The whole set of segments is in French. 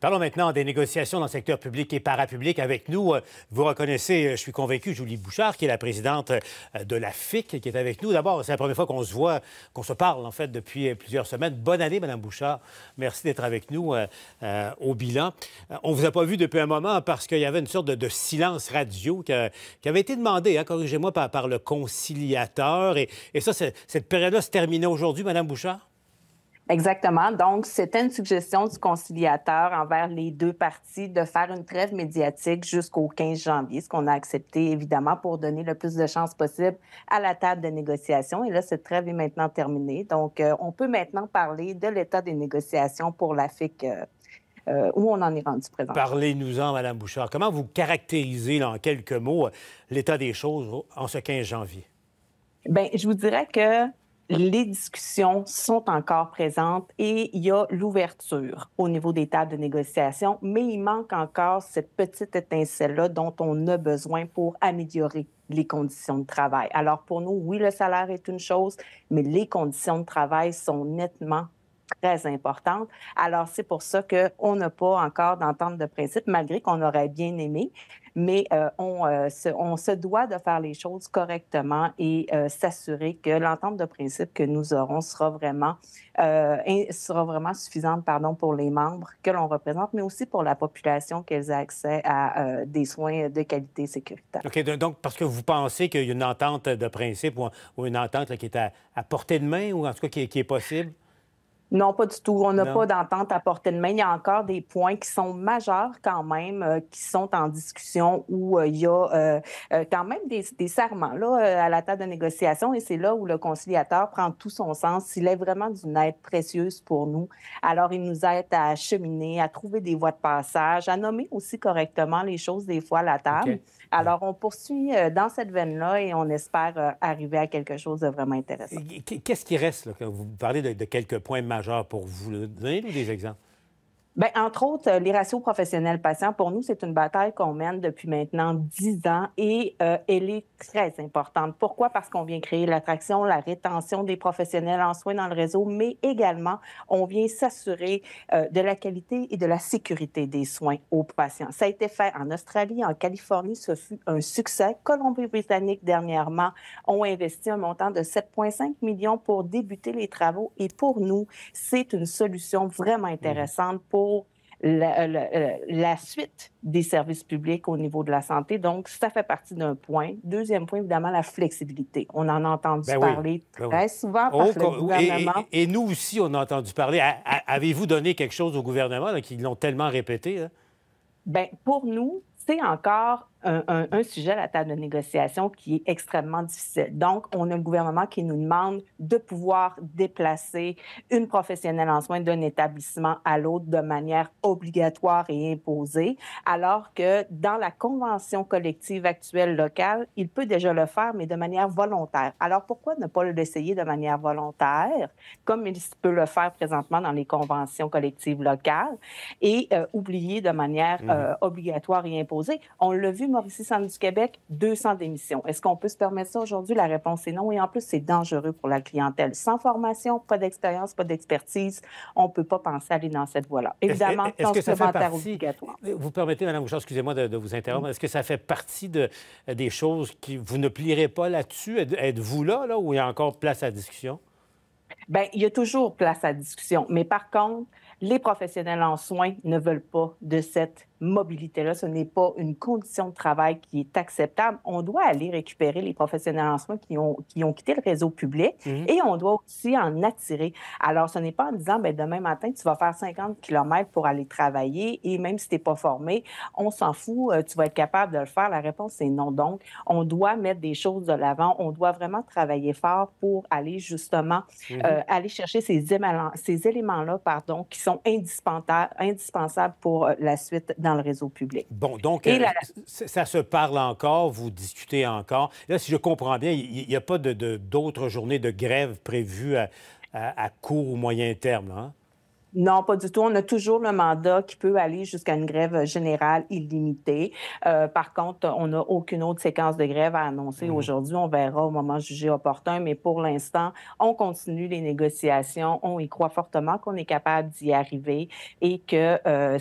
Parlons maintenant des négociations dans le secteur public et parapublic. Avec nous, vous reconnaissez, euh, je suis convaincu, Julie Bouchard, qui est la présidente euh, de la FIC, qui est avec nous. D'abord, c'est la première fois qu'on se voit, qu'on se parle, en fait, depuis euh, plusieurs semaines. Bonne année, Madame Bouchard. Merci d'être avec nous au bilan. On ne vous a pas vu depuis un moment parce qu'il y avait une sorte de, silence radio qui, avait été demandé, hein, corrigez-moi, par, le conciliateur. Et, et ça, cette période-là se terminait aujourd'hui, Madame Bouchard? Exactement. Donc, c'était une suggestion du conciliateur envers les deux parties de faire une trêve médiatique jusqu'au 15 janvier, ce qu'on a accepté évidemment pour donner le plus de chances possible à la table de négociation. Et là, cette trêve est maintenant terminée. Donc, euh, on peut maintenant parler de l'état des négociations pour l'Afrique, euh, euh, où on en est rendu présent. Parlez-nous-en, Mme Bouchard. Comment vous caractérisez, en quelques mots, l'état des choses en ce 15 janvier? Bien, je vous dirais que les discussions sont encore présentes et il y a l'ouverture au niveau des tables de négociation, mais il manque encore cette petite étincelle-là dont on a besoin pour améliorer les conditions de travail. Alors pour nous, oui, le salaire est une chose, mais les conditions de travail sont nettement très importante. Alors, c'est pour ça qu'on n'a pas encore d'entente de principe, malgré qu'on aurait bien aimé. Mais euh, on, euh, se, on, se, doit de faire les choses correctement et euh, s'assurer que l'entente de principe que nous aurons sera vraiment, sera vraiment suffisante pardon, pour les membres que l'on représente, mais aussi pour la population qu'elles aient accès à des soins de qualité sécuritaire. OK, donc parce que vous pensez qu'il y a une entente de principe ou, une entente qui est à, portée de main ou en tout cas qui, qui est possible? Non, pas du tout. On n'a pas d'entente à portée de main. Il y a encore des points qui sont majeurs quand même, euh, qui sont en discussion où euh, il y a euh, quand même des, serments là, à la table de négociation et c'est là où le conciliateur prend tout son sens. Il est vraiment d'une aide précieuse pour nous. Alors, il nous aide à cheminer, à trouver des voies de passage, à nommer aussi correctement les choses des fois à la table. Alors, on poursuit dans cette veine-là et on espère arriver à quelque chose de vraiment intéressant. Qu'est-ce qui reste? vous parlez de, de quelques points majeurs pour vous. donner des exemples. Bien, entre autres, euh, les ratios professionnels-patients, pour nous, c'est une bataille qu'on mène depuis maintenant 10 ans et euh, elle est très importante. Pourquoi? Parce qu'on vient créer l'attraction, la rétention des professionnels en soins dans le réseau, mais également, on vient s'assurer euh, de la qualité et de la sécurité des soins aux patients. Ça a été fait en Australie, en Californie, ce fut un succès. Colombie-Britannique, dernièrement, ont investi un montant de 7,5 millions pour débuter les travaux et pour nous, c'est une solution vraiment mmh. intéressante pour euh, la, suite des services publics au niveau de la santé. Donc, ça fait partie d'un point. Deuxième point, évidemment, la flexibilité. On en a entendu ben parler ben très souvent par le gouvernement. Et, nous aussi, on a entendu parler. Avez-vous donné quelque chose au gouvernement qu'ils l'ont tellement répété? ben pour nous, c'est encore un, sujet à la table de négociation qui est extrêmement difficile. Donc, on a le gouvernement qui nous demande de pouvoir déplacer une professionnelle en soins d'un établissement à l'autre de manière obligatoire et imposée, alors que dans la convention collective actuelle locale, il peut déjà le faire, mais de manière volontaire. Alors, pourquoi ne pas l'essayer de manière volontaire, comme il peut le faire présentement dans les conventions collectives locales, et euh, oublier de manière mmh euh, obligatoire et imposée? On l'a vu mauricie du Québec, 200 démissions. Est-ce qu'on peut se permettre ça aujourd'hui? La réponse est non. Et en plus, c'est dangereux pour la clientèle. Sans formation, pas d'expérience, pas d'expertise, on ne peut pas penser à aller dans cette voie-là. Évidemment, est-ce, que ça partie... obligatoire. Vous permettez, Mme Bouchard, excusez-moi de, vous interrompre. Est-ce que ça fait partie de, des choses qui vous ne plierez pas là-dessus? Êtes-vous là, là, où il y a encore place à discussion? Bien, il y a toujours place à discussion. Mais par contre, les professionnels en soins ne veulent pas de cette mobilité-là. Ce n'est pas une condition de travail qui est acceptable. On doit aller récupérer les professionnels en soins qui ont, qui ont quitté le réseau public mhm. et on doit aussi en attirer. Alors, ce n'est pas en disant, mais ben, demain matin, tu vas faire 50 km pour aller travailler et même si tu n'es pas formé, on s'en fout, euh, tu vas être capable de le faire. La réponse est non. Donc, on doit mettre des choses de l'avant. On doit vraiment travailler fort pour aller justement mhm. euh, aller chercher ces, éléments, ces éléments-là pardon, qui sont indispensables, indispensables pour euh, la suite dans le réseau public. Bon, donc, euh, ça se parle encore, vous discutez encore. Là, si je comprends bien, il n'y a pas d'autres journées de grève prévues à, court ou moyen terme, hein? Non, pas du tout. On a toujours le mandat qui peut aller jusqu'à une grève générale illimitée. Euh, par contre, on n'a aucune autre séquence de grève à annoncer mm-hmm. aujourd'hui. On verra au moment jugé opportun, mais pour l'instant, on continue les négociations. On y croit fortement qu'on est capable d'y arriver et que euh,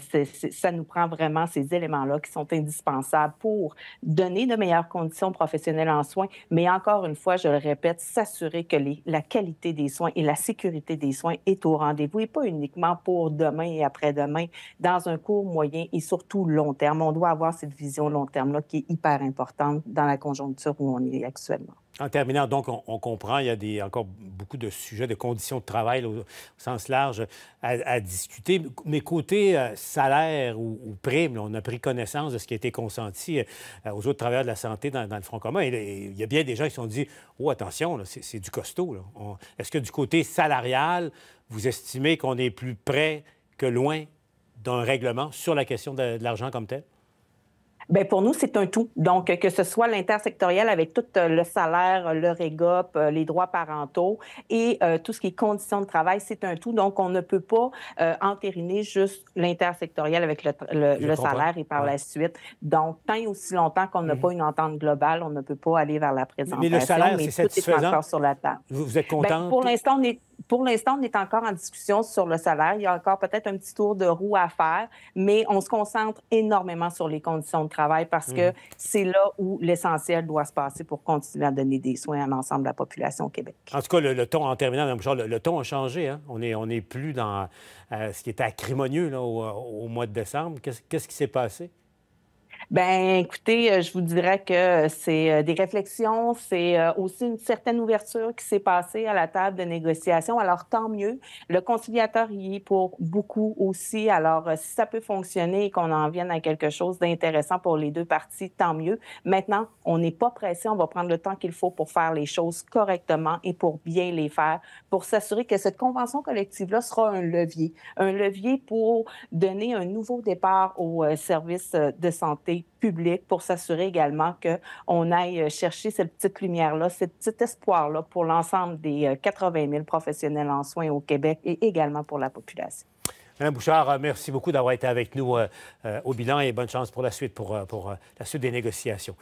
ça nous prend vraiment ces éléments-là qui sont indispensables pour donner de meilleures conditions professionnelles en soins, mais encore une fois, je le répète, s'assurer que les, la qualité des soins et la sécurité des soins est au rendez-vous et pas uniquement pour demain et après-demain, dans un court, moyen et surtout long terme. On doit avoir cette vision long terme-là qui est hyper importante dans la conjoncture où on est actuellement. En terminant, donc, on, comprend, il y a encore beaucoup de sujets de conditions de travail au, sens large à, discuter. Mais côté euh, salaire ou, prime, on a pris connaissance de ce qui a été consenti euh, aux autres travailleurs de la santé dans, le Front commun. Et, il y a bien des gens qui se sont dit Oh, attention, c'est du costaud. Est-ce que du côté salarial, vous estimez qu'on est plus près que loin d'un règlement sur la question de l'argent comme tel? Bien, pour nous, c'est un tout. Donc, que ce soit l'intersectoriel avec tout euh, le salaire, le Régop, euh, les droits parentaux et euh, tout ce qui est conditions de travail, c'est un tout. Donc, on ne peut pas entériner juste l'intersectoriel avec le, salaire et par la suite. Donc, tant et aussi longtemps qu'on n'a mm-hmm. pas une entente globale, on ne peut pas aller vers la présentation. Mais le salaire, c'est satisfaisant. Sur la table. Vous, êtes ben, contente? pour l'instant, on est pour l'instant, on est encore en discussion sur le salaire. Il y a encore peut-être un petit tour de roue à faire, mais on se concentre énormément sur les conditions de travail parce que mm. c'est là où l'essentiel doit se passer pour continuer à donner des soins à l'ensemble de la population au Québec. En tout cas, le, ton, en terminant, le, ton a changé. Hein. On n'est on est plus dans euh, ce qui était acrimonieux au, mois de décembre. Qu'est-ce qui s'est passé? Ben, écoutez, euh, je vous dirais que euh, c'est euh, des réflexions, c'est aussi une certaine ouverture qui s'est passée à la table de négociation. Alors, tant mieux. Le conciliateur y est pour beaucoup aussi. Alors, si ça peut fonctionner et qu'on en vienne à quelque chose d'intéressant pour les deux parties, tant mieux. Maintenant, on n'est pas pressé. On va prendre le temps qu'il faut pour faire les choses correctement et pour bien les faire, pour s'assurer que cette convention collective-là sera un levier, un levier pour donner un nouveau départ aux services de santé public pour s'assurer également qu'on aille euh, chercher cette petite lumière-là, ce petit espoir-là pour l'ensemble des 80 euh, 000 professionnels en soins au Québec et également pour la population. Madame Bouchard, euh, merci beaucoup d'avoir été avec nous au bilan et bonne chance pour la suite, pour, pour la suite des négociations.